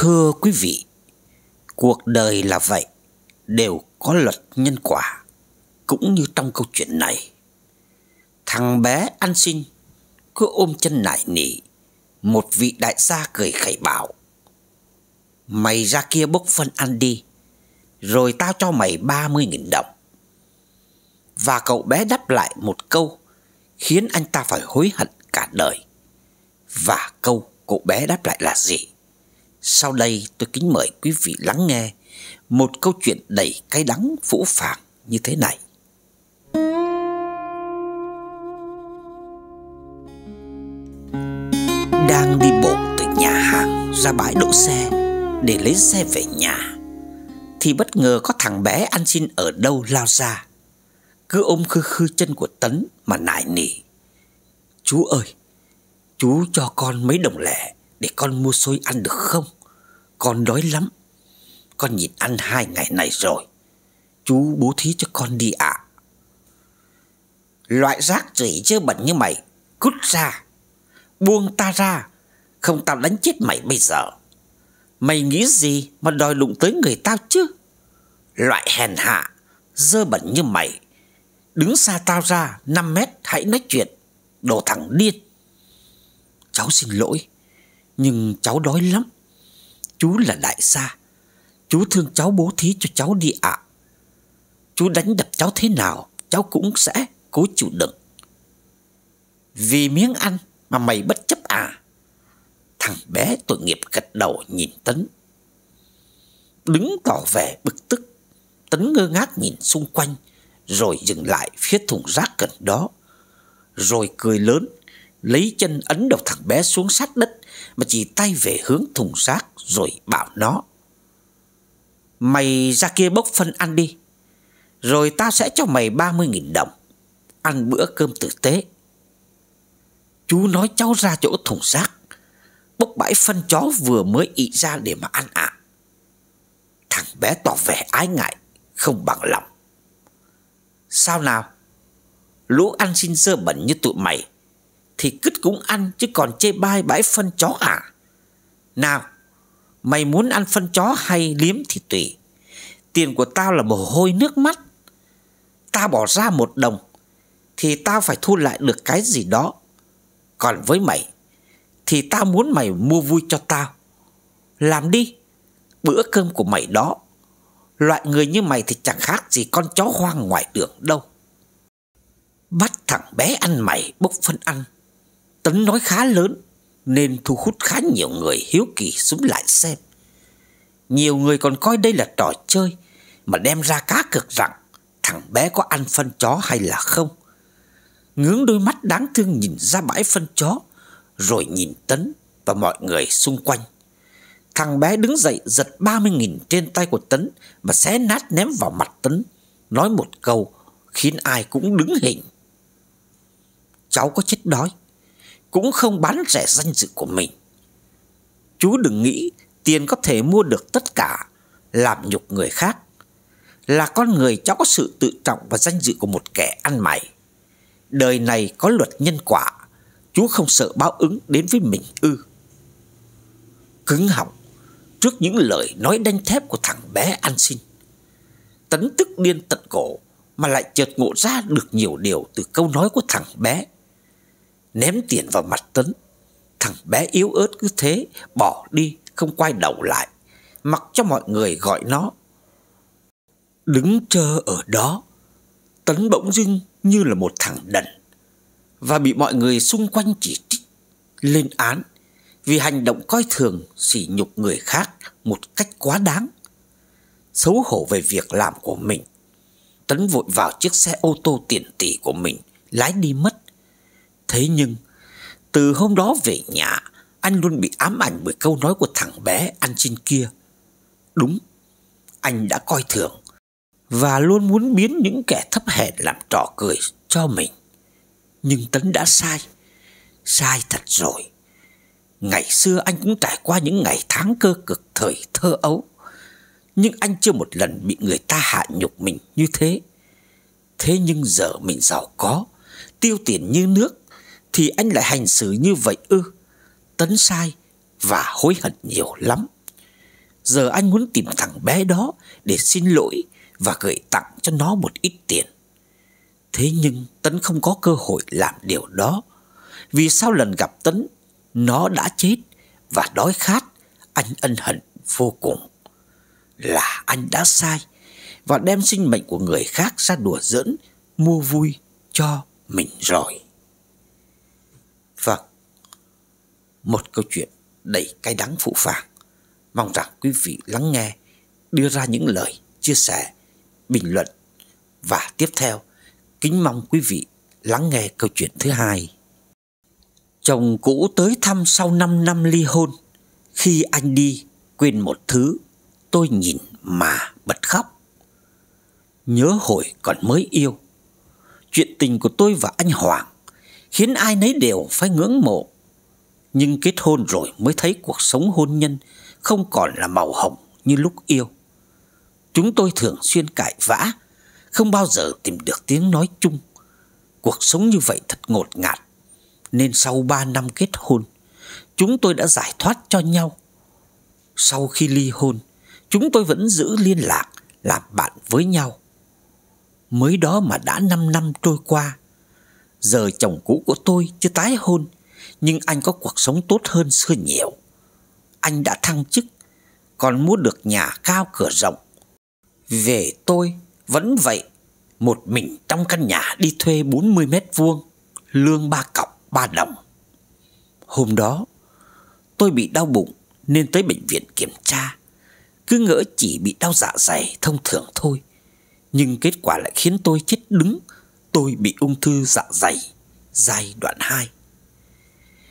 Thưa quý vị, cuộc đời là vậy, đều có luật nhân quả, cũng như trong câu chuyện này. Thằng bé ăn xin, cứ ôm chân nải nỉ, một vị đại gia cười khẩy bảo. Mày ra kia bốc phân ăn đi, rồi tao cho mày ba mươi nghìn đồng. Và cậu bé đáp lại một câu khiến anh ta phải hối hận cả đời. Và câu cậu bé đáp lại là gì? Sau đây tôi kính mời quý vị lắng nghe một câu chuyện đầy cay đắng phũ phàng như thế này. Đang đi bộ từ nhà hàng ra bãi đỗ xe để lấy xe về nhà thì bất ngờ có thằng bé ăn xin ở đâu lao ra. Cứ ôm khư khư chân của Tấn mà nại nỉ. Chú ơi, chú cho con mấy đồng lẻ để con mua xôi ăn được không? Con đói lắm Con nhịn ăn hai ngày này rồi Chú bố thí cho con đi ạ à. Loại rác rỉ chứ bẩn như mày Cút ra Buông ta ra Không tao đánh chết mày bây giờ Mày nghĩ gì mà đòi đụng tới người tao chứ Loại hèn hạ Dơ bẩn như mày Đứng xa tao ra 5 mét hãy nói chuyện Đồ thằng điên Cháu xin lỗi Nhưng cháu đói lắm Chú là đại sa Chú thương cháu bố thí cho cháu đi ạ Chú đánh đập cháu thế nào Cháu cũng sẽ cố chịu đựng Vì miếng ăn mà mày bất chấp à Thằng bé tội nghiệp gật đầu nhìn Tấn Đứng tỏ vẻ bực tức Tấn ngơ ngác nhìn xung quanh Rồi dừng lại phía thùng rác gần đó Rồi cười lớn lấy chân ấn đầu thằng bé xuống sát đất mà chỉ tay về hướng thùng rác rồi bảo nó. Mày ra kia bốc phân ăn đi, rồi tao sẽ cho mày ba mươi nghìn đồng, ăn bữa cơm tử tế. Chú nói cháu ra chỗ thùng rác, bốc bãi phân chó vừa mới ị ra để mà ăn ạ. Thằng bé tỏ vẻ ái ngại, không bằng lòng. Sao nào? Lũ ăn xin sơ bẩn như tụi mày thì cứt cũng ăn chứ còn chê bai bãi phân chó à. Nào, mày muốn ăn phân chó hay liếm thì tùy. Tiền của tao là mồ hôi nước mắt. Tao bỏ ra một đồng thì tao phải thu lại được cái gì đó. Còn với mày thì tao muốn mày mua vui cho tao. Làm đi, bữa cơm của mày đó. Loại người như mày thì chẳng khác gì con chó hoang ngoài đường đâu. Bắt thằng bé ăn mày bốc phân ăn Tấn nói khá lớn nên thu hút khá nhiều người hiếu kỳ xuống lại xem. Nhiều người còn coi đây là trò chơi mà đem ra cá cực rằng thằng bé có ăn phân chó hay là không. Ngưỡng đôi mắt đáng thương nhìn ra bãi phân chó rồi nhìn Tấn và mọi người xung quanh. Thằng bé đứng dậy giật 30.000 trên tay của Tấn mà xé nát ném vào mặt Tấn, nói một câu khiến ai cũng đứng hình. Cháu có chết đói, cũng không bán rẻ danh dự của mình. Chú đừng nghĩ tiền có thể mua được tất cả, làm nhục người khác. Là con người cháu có sự tự trọng và danh dự của một kẻ ăn mày. Đời này có luật nhân quả, chú không sợ báo ứng đến với mình ư. Cứng họng trước những lời nói đanh thép của thằng bé ăn xin. Tấn tức điên tận cổ mà lại chợt ngộ ra được nhiều điều từ câu nói của thằng bé ném tiền vào mặt Tấn. Thằng bé yếu ớt cứ thế, bỏ đi, không quay đầu lại, mặc cho mọi người gọi nó. Đứng chờ ở đó, Tấn bỗng dưng như là một thằng đần và bị mọi người xung quanh chỉ trích, lên án vì hành động coi thường, sỉ nhục người khác một cách quá đáng. Xấu hổ về việc làm của mình, Tấn vội vào chiếc xe ô tô tiền tỷ của mình, lái đi mất. Thế nhưng, từ hôm đó về nhà, anh luôn bị ám ảnh bởi câu nói của thằng bé anh trên kia. Đúng, anh đã coi thường và luôn muốn biến những kẻ thấp hèn làm trò cười cho mình. Nhưng Tấn đã sai, sai thật rồi. Ngày xưa anh cũng trải qua những ngày tháng cơ cực thời thơ ấu, nhưng anh chưa một lần bị người ta hạ nhục mình như thế. Thế nhưng giờ mình giàu có, tiêu tiền như nước, thì anh lại hành xử như vậy ư Tấn sai Và hối hận nhiều lắm Giờ anh muốn tìm thằng bé đó Để xin lỗi Và gửi tặng cho nó một ít tiền Thế nhưng Tấn không có cơ hội làm điều đó Vì sau lần gặp Tấn Nó đã chết Và đói khát Anh ân hận vô cùng Là anh đã sai Và đem sinh mệnh của người khác ra đùa giỡn Mua vui cho mình rồi một câu chuyện đầy cay đắng phụ phàng. Mong rằng quý vị lắng nghe, đưa ra những lời chia sẻ, bình luận và tiếp theo kính mong quý vị lắng nghe câu chuyện thứ hai. Chồng cũ tới thăm sau 5 năm ly hôn. Khi anh đi, quên một thứ, tôi nhìn mà bật khóc. Nhớ hồi còn mới yêu. Chuyện tình của tôi và anh Hoàng khiến ai nấy đều phải ngưỡng mộ nhưng kết hôn rồi mới thấy cuộc sống hôn nhân không còn là màu hồng như lúc yêu. Chúng tôi thường xuyên cãi vã, không bao giờ tìm được tiếng nói chung. Cuộc sống như vậy thật ngột ngạt, nên sau 3 năm kết hôn, chúng tôi đã giải thoát cho nhau. Sau khi ly hôn, chúng tôi vẫn giữ liên lạc, làm bạn với nhau. Mới đó mà đã 5 năm trôi qua, giờ chồng cũ của tôi chưa tái hôn nhưng anh có cuộc sống tốt hơn xưa nhiều. Anh đã thăng chức, còn mua được nhà cao cửa rộng. Về tôi, vẫn vậy, một mình trong căn nhà đi thuê 40 mét vuông, lương ba cọc ba đồng. Hôm đó, tôi bị đau bụng nên tới bệnh viện kiểm tra. Cứ ngỡ chỉ bị đau dạ dày thông thường thôi. Nhưng kết quả lại khiến tôi chết đứng. Tôi bị ung thư dạ dày giai đoạn 2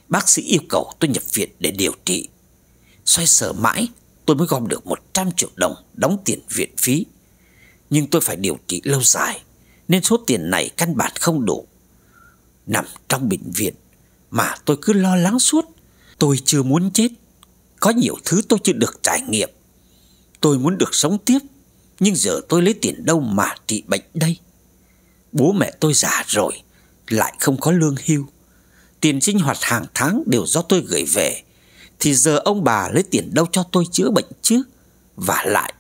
bác sĩ yêu cầu tôi nhập viện để điều trị. Xoay sở mãi, tôi mới gom được 100 triệu đồng đóng tiền viện phí. Nhưng tôi phải điều trị lâu dài, nên số tiền này căn bản không đủ. Nằm trong bệnh viện mà tôi cứ lo lắng suốt, tôi chưa muốn chết. Có nhiều thứ tôi chưa được trải nghiệm. Tôi muốn được sống tiếp, nhưng giờ tôi lấy tiền đâu mà trị bệnh đây? Bố mẹ tôi già rồi, lại không có lương hưu Tiền sinh hoạt hàng tháng đều do tôi gửi về Thì giờ ông bà lấy tiền đâu cho tôi chữa bệnh chứ Và lại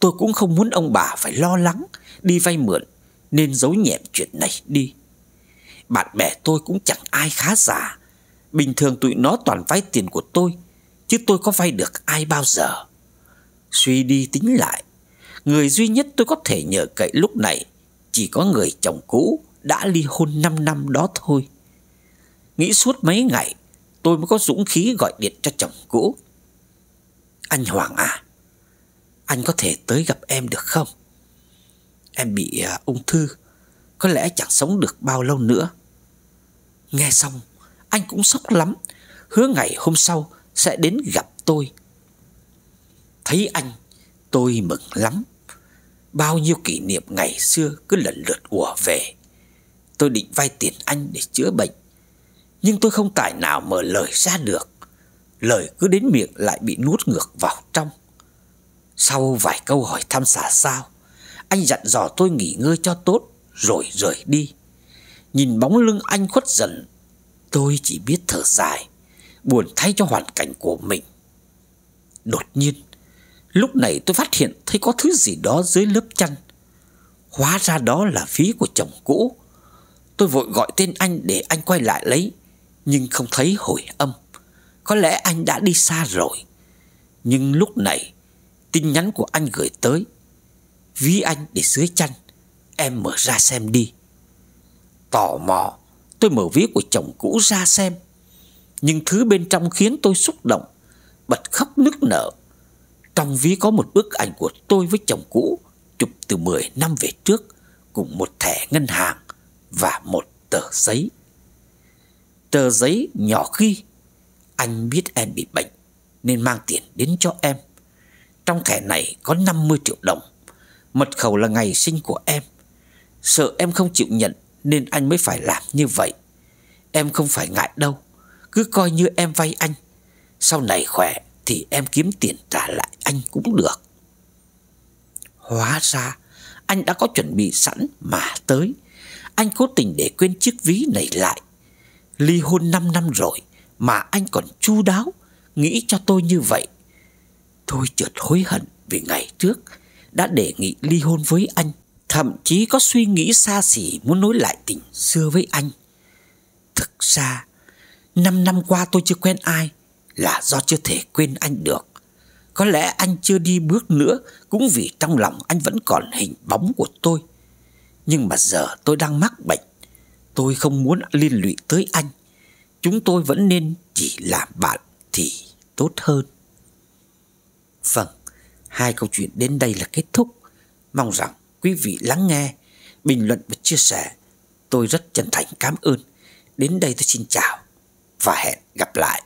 Tôi cũng không muốn ông bà phải lo lắng Đi vay mượn Nên giấu nhẹm chuyện này đi Bạn bè tôi cũng chẳng ai khá giả Bình thường tụi nó toàn vay tiền của tôi Chứ tôi có vay được ai bao giờ Suy đi tính lại Người duy nhất tôi có thể nhờ cậy lúc này Chỉ có người chồng cũ đã ly hôn 5 năm đó thôi Nghĩ suốt mấy ngày Tôi mới có dũng khí gọi điện cho chồng cũ Anh Hoàng à Anh có thể tới gặp em được không Em bị à, ung thư Có lẽ chẳng sống được bao lâu nữa Nghe xong Anh cũng sốc lắm Hứa ngày hôm sau sẽ đến gặp tôi Thấy anh Tôi mừng lắm Bao nhiêu kỷ niệm ngày xưa cứ lần lượt ùa về Tôi định vay tiền anh để chữa bệnh nhưng tôi không tài nào mở lời ra được. Lời cứ đến miệng lại bị nuốt ngược vào trong. Sau vài câu hỏi thăm xả sao, anh dặn dò tôi nghỉ ngơi cho tốt rồi rời đi. Nhìn bóng lưng anh khuất dần, tôi chỉ biết thở dài, buồn thay cho hoàn cảnh của mình. Đột nhiên, lúc này tôi phát hiện thấy có thứ gì đó dưới lớp chăn. Hóa ra đó là phí của chồng cũ. Tôi vội gọi tên anh để anh quay lại lấy nhưng không thấy hồi âm. Có lẽ anh đã đi xa rồi. Nhưng lúc này, tin nhắn của anh gửi tới. Ví anh để dưới chăn, em mở ra xem đi. Tò mò, tôi mở ví của chồng cũ ra xem. Nhưng thứ bên trong khiến tôi xúc động, bật khóc nức nở. Trong ví có một bức ảnh của tôi với chồng cũ, chụp từ 10 năm về trước, cùng một thẻ ngân hàng và một tờ giấy tờ giấy nhỏ ghi Anh biết em bị bệnh Nên mang tiền đến cho em Trong thẻ này có 50 triệu đồng Mật khẩu là ngày sinh của em Sợ em không chịu nhận Nên anh mới phải làm như vậy Em không phải ngại đâu Cứ coi như em vay anh Sau này khỏe Thì em kiếm tiền trả lại anh cũng được Hóa ra Anh đã có chuẩn bị sẵn mà tới Anh cố tình để quên chiếc ví này lại Ly hôn 5 năm rồi Mà anh còn chu đáo Nghĩ cho tôi như vậy Tôi chợt hối hận vì ngày trước Đã đề nghị ly hôn với anh Thậm chí có suy nghĩ xa xỉ Muốn nối lại tình xưa với anh Thực ra 5 năm qua tôi chưa quen ai Là do chưa thể quên anh được Có lẽ anh chưa đi bước nữa Cũng vì trong lòng anh vẫn còn hình bóng của tôi Nhưng mà giờ tôi đang mắc bệnh Tôi không muốn liên lụy tới anh Chúng tôi vẫn nên chỉ làm bạn thì tốt hơn Vâng, hai câu chuyện đến đây là kết thúc Mong rằng quý vị lắng nghe, bình luận và chia sẻ Tôi rất chân thành cảm ơn Đến đây tôi xin chào và hẹn gặp lại